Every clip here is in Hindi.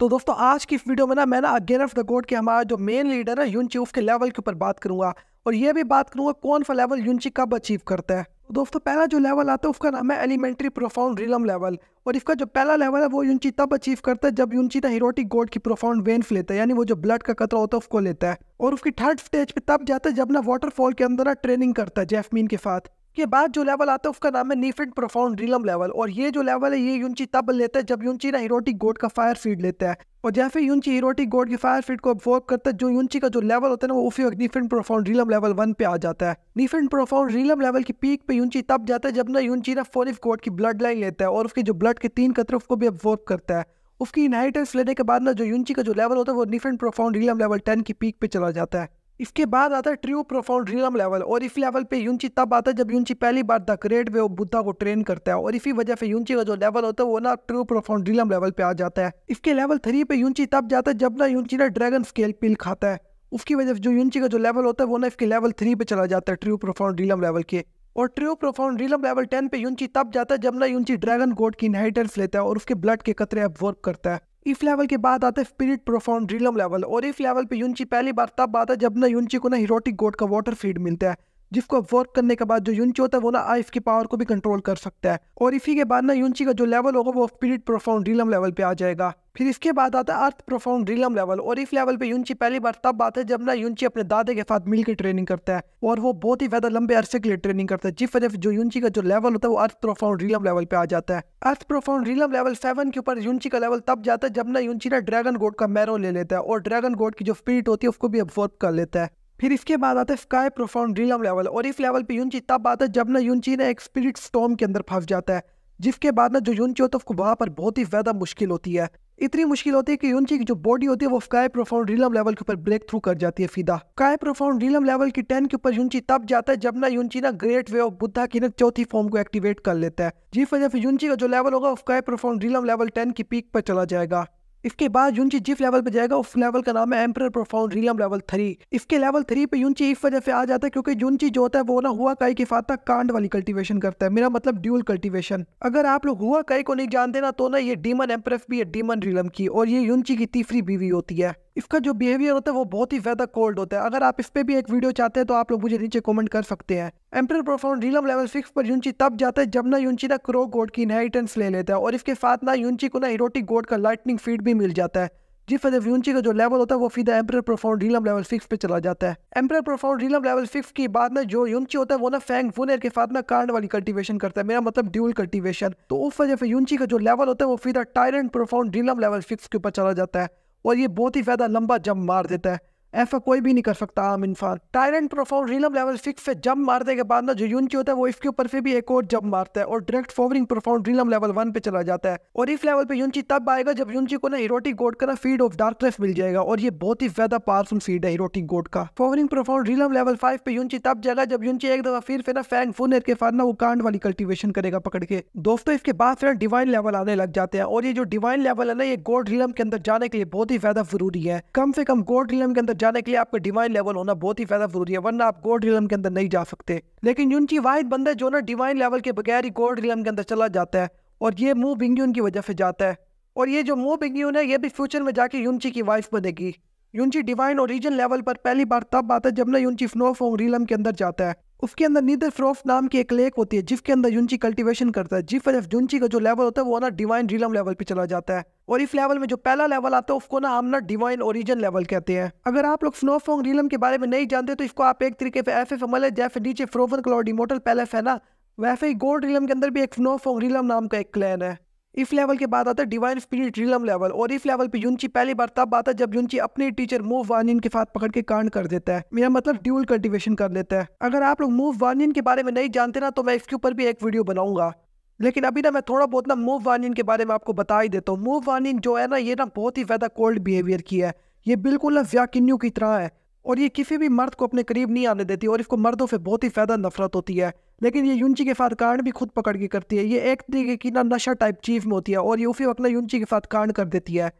तो दोस्तों आज की इस वीडियो में ना मैं ना अगेन ऑफ द गोड के हमारा जो मेन लीडर है यूनची उसके लेवल के ऊपर बात करूंगा और ये भी बात करूंगा कौन सा लेवल यूनची कब अचीव करता है तो दोस्तों पहला जो लेवल आता है उसका नाम है एलिमेंट्री प्रोफाउंड रिलम लेवल और इसका जो पहला लेवल है वो यूनची तब अचीव करता है जब यूनची ना हिरोटिक गोड की प्रोफाउंड वेन्फ लेता है यानी वो जो ब्लड का कतरा होता है उसको लेता है और उसकी थर्ड स्टेज पे तब जाता है जब ना वाटरफॉल के अंदर ना ट्रेनिंग करता है जेफमीन के साथ के बाद जो लेवल आता है उसका नाम है नीफेंट प्रोफाउंड रिलम लेवल और ये जो लेवल है ये यूनची तब लेता है जब यूनची ना हिरोटिक गोड का फायर फीड लेता है और जैसे यूनची हिरोटिक गोड की फायर फीड को अब्जॉर्व करता है जो यूनची का जो लेवल होता है ना वो उसी वक्त नीफ प्रोफाउंड रिलम लेवल वन पे आ जाता है infant profound profound realm level की पीक पे यूनची तब जाता है जब ना यूनची ना फोनिफ गोड की ब्लड लाइन लेता है और उसके जो ब्लड के तीन कतरे उसको भी अब्जॉर्व करता है उसकी इनहेरिटेंस लेने के बाद ना जो यूनची का जो लेवल होता है वो infant profound realm level ten की पीक पे चला जाता है इसके बाद आता है ट्रू प्रोफाउंड रियम लेवल और इस लेवल पे यूनची तब आता है जब यूनची पहली बार the great way of Buddha को ट्रेन करता है और इसी वजह से यूनची का जो लेवल होता है वो ना ट्रू प्रोफाउंड रियम लेवल पे आ जाता है इसके लेवल थ्री पे यूनची तब जाता है जब ना यूनची ना ड्रैगन स्केल पिल खाता है उसकी वजह से जो यूनची का जो लेवल होता है वो ना इसके लेवल थ्री पे चला जाता है ट्रू प्रोफाउंड रियम लेवल के और true profound realm level ten पे यूनची तब जाता है जब ना यूनची ड्रैगन गोड की इनहेरिटेंस लेता है और उसके ब्लड के कतरे एब्जॉर्ब करता है इफ लेवल के बाद आता है स्पिरिट प्रोफॉर्म ड्रीलम लेवल और इफ लेवल पे यूनची पहली बार तब आता है जब ना यूनची को ना हीरोटिक गोड का वाटर फीड मिलता है जिसको अब्जॉर्व करने के बाद जो यूनची होता है वो ना आइफ की पावर को भी कंट्रोल कर सकता है और इसी के बाद ना यूनची का जो लेवल होगा वो स्पिरिट प्रोफाउंड रिलम लेवल पे आ जाएगा फिर इसके बाद आता है अर्थ प्रोफाउंड रिलम लेवल और इस लेवल पे यूनची पहली बार तब आता है जब ना यूनची अपने दादे के साथ मिलकर ट्रेनिंग करता है और वो बहुत ही ज्यादा लंबे अरसे के लिए ट्रेनिंग करता है जिस वजह से जो यूनची का जो लेवल होता है वो अर्थ प्रोफाउंड रिलम लेवल पे आ जाता है earth profound realm level seven के ऊपर यूनची का लेवल तब जाता है जब ना यूनची ना ड्रैगन गोड का मैरो ले लेता है और ड्रैगन गोड की जो स्पिरिट होती है उसको भी अब्सॉर्ब कर लेता है फिर इसके बाद आता है स्काई प्रोफाउंड रीलम लेवल और इस लेवल पे यूनची तब आता है जब ना यूनची ना एक स्पिरिट स्टॉम के अंदर फंस जाता है जिसके बाद ना जो यूनची होता है उसको वहाँ पर बहुत ही ज़्यादा मुश्किल होती है इतनी मुश्किल होती है कि यूनची की जो बॉडी होती है वो स्काई प्रोफाउंड रिलम लेवल के ऊपर ब्रेक थ्रू कर जाती है फीदा स्काई प्रोफाउंड रिलम लेवल की टेन के ऊपर यूनची तब जाता है जब ना यूनची ना ग्रेट वे ऑफ बुद्धा की ना चौथी फॉर्म को एक्टिवेट कर लेता है जिस वजह से यूनची का जो लेवल होगा sky profound realm level ten की पीक पर चला जाएगा इसके बाद यूनची जिस लेवल पे जाएगा उस लेवल का नाम है emperor profound realm level three इसके लेवल थ्री पे यूनची इस वजह से आ जाता है क्योंकि यूनची जो होता है वो ना हुआ काई के साथ कांड वाली कल्टीवेशन करता है मेरा मतलब ड्यूल कल्टीवेशन अगर आप लोग हुआ काई को नहीं जानते ना तो ना ये डीमन एम्प्रेस भी है डीमन रिलम की और ये यूनची की तीसरी बीवी होती है इसका जो बिहेवियर होता है वो बहुत ही ज़्यादा कोल्ड होता है अगर आप इस पर भी एक वीडियो चाहते हैं तो आप लोग मुझे नीचे कमेंट कर सकते हैं emperor profound realm level six पर यूनची तब जाता है जब ना यूनची ना क्रो गोड की इनहेरिटेंस ले लेता है और इसके साथ ना यूनची को ना इरोटिक गोड का लाइटनिंग फीड भी मिल जाता है जिस वजह से यूनची का जो लेवल होता है वो सीधा emperor profound realm level six पे चला जाता है emperor profound realm level six की बात ना जो यूनची होता है वो ना फैंग फूनर के साथ ना कार्ड वाली कल्टीवेशन करता है मेरा मतलब ड्यूल कल्टीवेशन तो उस वजह से यूनची का जो लेवल होता है वो सीधा tyrant profound realm level six के ऊपर चला जाता है और ये बहुत ही फ़ायदा लंबा जंप मार देता है ऐसा कोई भी नहीं कर सकता आम इंसान tyrant profound realm level six से जंप मारने के बाद ना जो यूनिटी होता है वो इसके ऊपर से भी एक और जंप मारता है और डायरेक्ट फॉवरिंग प्रोफाउंड रीलम लेवल वन पे चला जाता है और इस लेवल पे यूनची तब आएगा जब यूनची को ना इरोटिक गोड का ना फीड ऑफ डार्कनेस मिल जाएगा और ये बहुत ही ज्यादा पावरफुल फीड है इरोटिक गोड का फॉवरिंग प्रोफाउंड रीलम लेवल फाइव पे यूनची तब जाएगा जब यूनची एक दफा फिर फिर ना फैंग फुनर के साथ ना वो कांड वाली कल्टिवेशन करेगा पकड़ के दोस्तों इसके बाद फिर डिवाइन लेवल आने लग जाते हैं और ये जो डिवाइन लेवल है ना ये गोड रीलम के अंदर जाने के लिए बहुत ही ज्यादा जरूरी है कम से कम गोड रीलम के अंदर जाने के लिए आपका डिवाइन लेवल होना बहुत ही फायदा जरूरी है वरना आप गोल्ड रिलम के अंदर नहीं जा सकते लेकिन यूनची वाहिद बंदे जो ना डिवाइन लेवल के बगैर ही गोल्ड रिलम के अंदर चला जाता है और ये मुंह बिंग्यून की वजह से जाता है और ये जो मुंह बिंग्यून है ये भी फ्यूचर में जाके यूनची की वाइफ बनेगी यूनची डिवाइन और रीजन लेवल पर पहली बार तब आता है जब ना यूनची स्नो फोंग रिलम के अंदर जाता है उसके अंदर नीदर फ्रॉफ नाम की एक लेक होती है जिसके अंदर जुंची कल्टीवेशन करता है जिफ एफ जुंची का जो लेवल होता है वो ना डिवाइन रिलम लेवल पे चला जाता है और इस लेवल में जो पहला लेवल आता है उसको ना हम ना डिवाइन ओरिजिन लेवल कहते हैं अगर आप लोग स्नोफोंग रिलम के बारे में नहीं जानते तो इसको आप एक तरीके से ऐसे समझ लें जैसे नीचे फ्रोफन क्लॉड इमोटल पैलेस है ना वैसे ही गोल्ड रिलम के अंदर भी एक स्नोफोंग रिलम नाम का एक क्लैन है इफ लेवल के बाद आता है डिवाइन स्पिरिट रिलम लेवल और इफ लेवल पे यूनची पहली बार तब आता है जब यूनची अपने टीचर मूव वानियन के साथ पकड़ के कांड कर देता है मेरा मतलब ड्यूल कल्टिवेशन कर लेता है अगर आप लोग मूव वानियन के बारे में नहीं जानते ना तो मैं इसके ऊपर भी एक वीडियो बनाऊंगा लेकिन अभी ना मैं थोड़ा बहुत ना मूव वानियन के बारे में आपको बता ही देता हूँ मूव वानियन जो है ना ये ना बहुत ही ज़्यादा कोल्ड बिहेवियर की है ये बिल्कुल ना व्याकिन्यू की तरह है और ये किसी भी मर्द को अपने करीब नहीं आने देती और इसको मर्दों से बहुत ही ज़्यादा नफरत होती है लेकिन ये यूनची के साथ कांड भी खुद पकड़ के करती है ये एक तरीके की ना नशा टाइप चीफ में होती है और ये उसी वक्त ना यूनची के साथ कांड कर देती है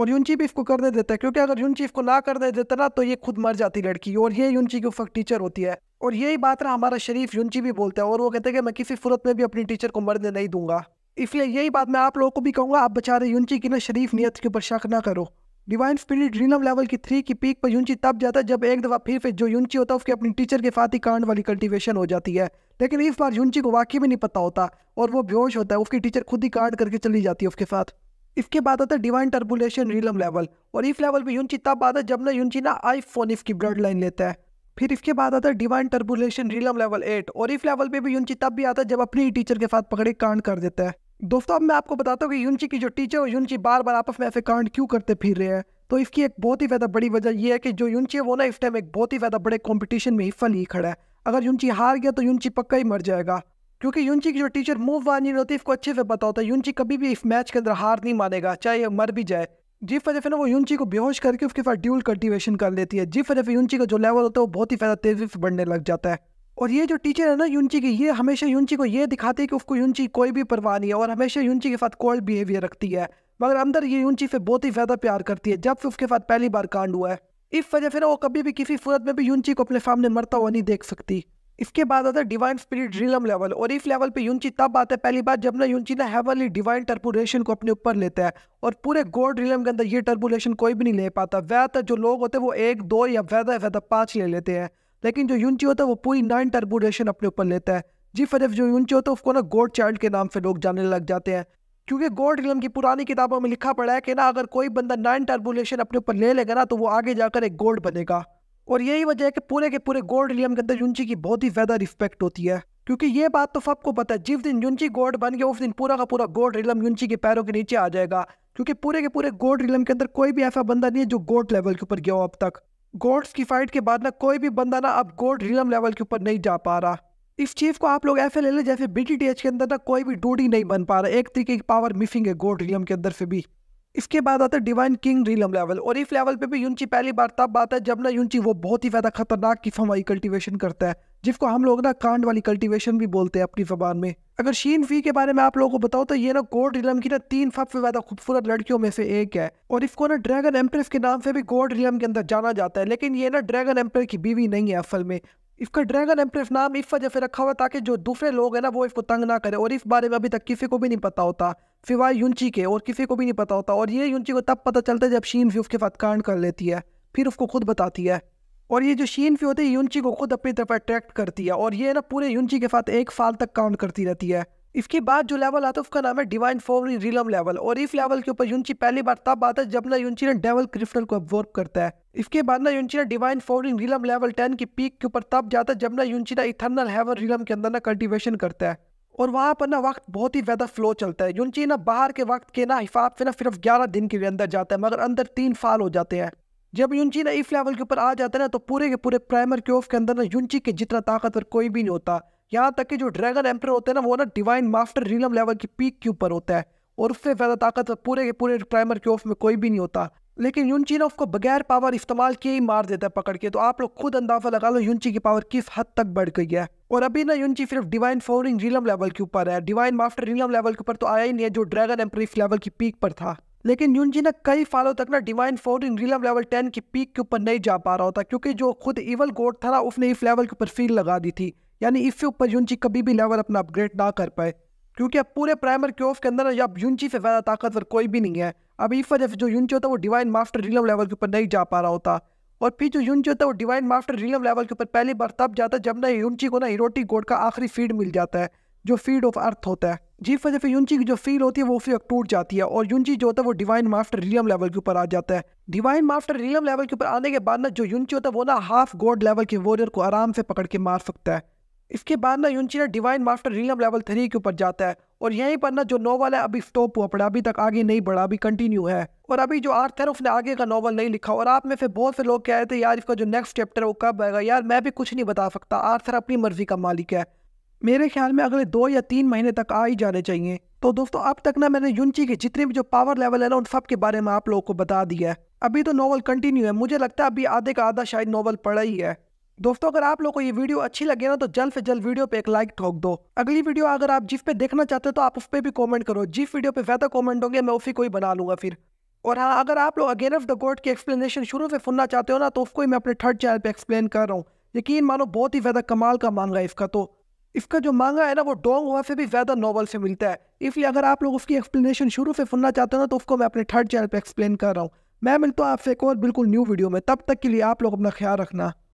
और यूनची भी इसको करने देता है क्योंकि अगर यूनची इसको ना करने देता ना तो ये खुद मर जाती लड़की और ये यूनची की उस वक्त टीचर होती है और यही बात ना हमारा शरीफ यूनची भी बोलता है और वो कहते हैं कि मैं किसी सूरत में भी अपनी टीचर को मरने नहीं दूंगा इसलिए यही बात मैं आप लोगों को भी कहूँगा आप बेचारे यूनची की ना शरीफ नीयत के ऊपर शक ना करो डिवाइन स्पिरिट रिनम लेवल की थ्री की पीक पर यूंची तब जाता है जब एक दफ़ा फिर फिर जो यूंची होता है उसके अपनी टीचर के साथ ही कांड वाली कल्टीवेशन हो जाती है लेकिन इस बार यूंची को वाकई में नहीं पता होता और वो बेहोश होता है उसकी टीचर खुद ही कांड करके चली जाती है उसके साथ इसके बाद आता है डिवाइन टर्बुलेशन रीलम लेवल और इस लेवल पर यूंची तब आता है जब ना यूंची ना आई फोन इसकी ब्लड लाइन लेता है फिर इसके बाद आता है divine tribulation realm level eight और इस लेवल पर भी यूंची तब भी आता है जब अपनी टीचर के साथ पकड़े कांड कर देता है दोस्तों अब मैं आपको बताता हूँ कि यूनची की जो टीचर और यूनची बार बार आपस में ऐसे कांड क्यों करते फिर रहे हैं तो इसकी एक बहुत ही ज़्यादा बड़ी वजह यह है कि जो यूनची है वो ना इस टाइम एक बहुत ही ज़्यादा बड़े कॉम्पिटिशन में हिस्सा लिए खड़ा है अगर यूनची हार गया तो यूनची पक्का ही मर जाएगा क्योंकि यूनची की जो टीचर मूव वानी होती है इसको अच्छे से पता होता है यूनची कभी भी इस मैच के अंदर हार नहीं मानेगा चाहे मर भी जाए जिस वजह से ना वो यूनची को बेहोश करके उसके साथ ड्यूल कल्टिवेशन कर लेती है जिस वजह से यूनची का जो लेवल होता है वो बहुत ही ज़्यादा तेज़ी से बढ़ने लग जाता है और ये जो टीचर है ना यूनची की ये हमेशा यूनची को ये दिखाती है कि उसको यूनची कोई भी परवाह नहीं है और हमेशा यूनची के साथ कोल्ड बिहेवियर रखती है मगर अंदर ये यूनची से बहुत ही ज़्यादा प्यार करती है जब से उसके साथ पहली बार कांड हुआ है इस वजह से ना वो कभी भी किसी सूरत में भी यूनची को अपने सामने मरता हुआ नहीं देख सकती इसके बाद आता है डिवाइन स्पिरिट ड्रीलम लेवल और इस लेवल पे यूनची तब आता है पहली बार जब ना यूनची ना हेवनली डिवाइन टर्बुलेशन को अपने ऊपर लेता है और पूरे गोल्ड रिलम के अंदर ये टर्बुलेशन कोई भी नहीं ले पाता ज़्यादातर जो लोग होते हैं वो एक दो या ज़्यादा ज़्यादा पाँच ले लेते हैं लेकिन जो यूनची होता है वो पूरी नाइन टर्बोडेशन अपने ऊपर लेता है जी फरफ जो यूनची होता है उसको ना गॉड चाइल्ड के नाम से लोग जानने लग जाते हैं क्योंकि गॉड इलम की पुरानी किताबों में लिखा पड़ा है कि ना अगर कोई बंदा नाइन टर्बोलेशन अपने ऊपर ले लेगा ना तो वो आगे जाकर एक गोल्ड बनेगा और यही वजह है कि पूरे के पूरे गोल्ड इलम के अंदर यूनची की बहुत ही ज़्यादा रिस्पेक्ट होती है क्योंकि ये बात तो सबको पता है जिस दिन यूनची गोड बन गया उस दिन पूरा का पूरा गोल्ड रिलम यूनची के पैरों के नीचे आ जाएगा क्योंकि पूरे के पूरे गोल्ड रिलम के अंदर कोई भी ऐसा बंदा नहीं है जो गोड लेवल के ऊपर गया हो अब तक गोड्स की फाइट के बाद ना कोई भी बंदा ना अब गोड रिलम लेवल के ऊपर नहीं जा पा रहा इस चीज़ को आप लोग ऐसे ले लें जैसे बी के अंदर ना कोई भी डूडी नहीं बन पा रहा एक तरीके की पावर मिसिंग है गोड रिलम के अंदर से भी इसके बाद आता है डिवाइन किंग रिलम लेवल और इस लेवल पे भी यूंची पहली बार तब आता है जब ना यूंची वो बहुत ही ज़्यादा खतरनाक किस्म वाई कल्टिवेशन करता है जिसको हम लोग ना कांड वाली कल्टीवेशन भी बोलते हैं अपनी जबान में अगर शीन फी के बारे में आप लोगों को बताओ तो ये ना गोड रिलम की ना तीन सबसे ज़्यादा खूबसूरत लड़कियों में से एक है और इसको ना ड्रैगन एम्प्रेस के नाम से भी गोड रिलम के अंदर जाना जाता है लेकिन ये ना ड्रैगन एम्प्रेस की बीवी नहीं है असल में इसका ड्रैगन एम्प्रेस नाम इस वजह से रखा हुआ ताकि जो दूसरे लोग हैं ना वो इसको तंग ना करें और इस बारे में अभी तक किसी को भी नहीं पता होता सिवाय यूंची के और किसी को भी नहीं पता होता और ये यूंची को तब पता चलता है जब शीन फी उसके साथ कांड कर लेती है फिर उसको खुद बताती है और ये जो शीन फी होती है यूनची को खुद अपनी तरफ अट्रैक्ट करती है और ये ना पूरे यूनची के साथ एक फाल तक काउंट करती रहती है इसके बाद जो लेवल आता है उसका नाम है डिवाइन फॉर्म रिलम लेवल और इस लेवल के ऊपर यूनची पहली बार तब आता है जब ना यूनची ने डेवल क्रिस्टल को अब्जॉर्व करता है इसके बाद ना यूनची ना divine form realm level ten की पीक के ऊपर तब जाता है जब ना यूनची ना इथर्नल हेवन रिलम के अंदर ना कल्टिवेशन करता है और वहाँ पर ना वक्त बहुत ही ज़्यादा फ्लो चलता है यूनची ना बाहर के वक्त के ना हिसाब से ना सिर्फ ग्यारह दिन के अंदर जाता है मगर अंदर तीन साल हो जाते हैं जब यूनची ना इफ लेवल के ऊपर आ जाता है ना तो पूरे के पूरे प्राइमर के ऑफ के अंदर ना यूनची के जितना ताकतवर कोई भी नहीं होता यहाँ तक कि जो ड्रैगन एम्पर होते हैं ना वो ना डिवाइन मास्टर रीलम लेवल की पीक के ऊपर होता है और उससे ज़्यादा ताकतवर पूरे के पूरे प्राइमर के ऑफ में कोई भी नहीं होता लेकिन यूनची ना उसको बगैर पावर इस्तेमाल किए ही मार देता है पकड़ के तो आप लोग खुद अंदाजा लगा लो यूनची की पावर किस हद तक बढ़ गई है और अभी ना यूनची सिर्फ डिवाइन फोरिंग रीलम लेवल के ऊपर है डिवाइन मास्टर रीलम लेवल के ऊपर तो आया ही नहीं है जो ड्रैगन एम्पर इस लेवल की पीक पर था लेकिन यूनजी ना कई सालों तक ना divine in realm level ten की पीक के ऊपर नहीं जा पा रहा होता क्योंकि जो खुद इवल गोड था ना उसने इस लेवल के ऊपर फील लगा दी थी यानी इसके ऊपर यूनजी कभी भी लेवल अपना अपग्रेड ना कर पाए क्योंकि अब पूरे प्राइमर के ऑफ के अंदर अब यूनजी से ज़्यादा ताकतवर कोई भी नहीं है अब इस वजह से जो यूनजी होता है वो डिवाइन मास्टर रिलम लेवल के ऊपर नहीं जा पा रहा होता और फिर जो यूनजी होता है वो डिवाइन मास्टर रिलम लेवल के ऊपर पहली बार तब जाता है जब ना यूनजी को ना हिरोटी गोड का आखिरी फीड मिल जाता है जो फील्ड ऑफ अर्थ होता है जीफ वजह यूनची की जो फील होती है वो वक्त टूट जाती है और यूनची जो होता है वो डिवाइन मास्टर रियम लेवल के ऊपर आ जाता है डिवाइन मास्टर रियम लेवल के ऊपर आने के बाद ना जो यूनची होता है वो ना हाफ गोड लेवल के वॉरियर को आराम से पकड़ के मार सकता है इसके बाद ना यूनची ना divine master realm level three के ऊपर जाता है और यहीं पर ना जो नॉवल है अभी स्टॉप हुआ पड़ा अभी तक आगे नहीं बढ़ा अभी कंटिन्यू है और अभी जो आर्थर है उसने आगे का नॉवल नहीं लिखा और आप में से बहुत से लोग कह रहे थे यार इसका जो नेक्स्ट चैप्टर है वो कब आएगा यार मैं भी कुछ नहीं बता सकता आर्थर अपनी मर्जी का मालिक है मेरे ख्याल में अगले दो या तीन महीने तक आ ही जाने चाहिए तो दोस्तों अब तक ना मैंने यूनची के जितने भी जो पावर लेवल है ना उन सब के बारे में आप लोगों को बता दिया है अभी तो नॉवल कंटिन्यू है मुझे लगता है अभी आधे का आधा शायद नॉवल पड़ा ही है दोस्तों अगर आप लोग को ये वीडियो अच्छी लगे ना तो जल्द से जल्द वीडियो पे एक लाइक ठोक दो अगली वीडियो अगर आप जिस पे देखना चाहते हो तो आप उस पर भी कॉमेंट करो जिस वीडियो पे ज्यादा कॉमेंट होंगे मैं उसी को ही बना लूंगा फिर और हाँ अगर आप लोग अगेन ऑफ द गॉड की एक्सप्लेनेशन शुरू से सुनना चाहते हो ना तो उसको ही मैं अपने थर्ड चैनल पर एक्सप्लेन कर रहा हूँ यकीन मानो बहुत ही ज़्यादा कमाल का मांगा इसका तो इसका जो मांगा है ना वो डोंग हुआ से भी ज़्यादा नॉवल से मिलता है इसलिए अगर आप लोग उसकी एक्सप्लेनेशन शुरू से सुनना चाहते हो ना तो उसको मैं अपने थर्ड चैनल पर एक्सप्लेन कर रहा हूँ मैं मिलता हूँ आपसे एक और बिल्कुल न्यू वीडियो में तब तक के लिए आप लोग अपना ख्याल रखना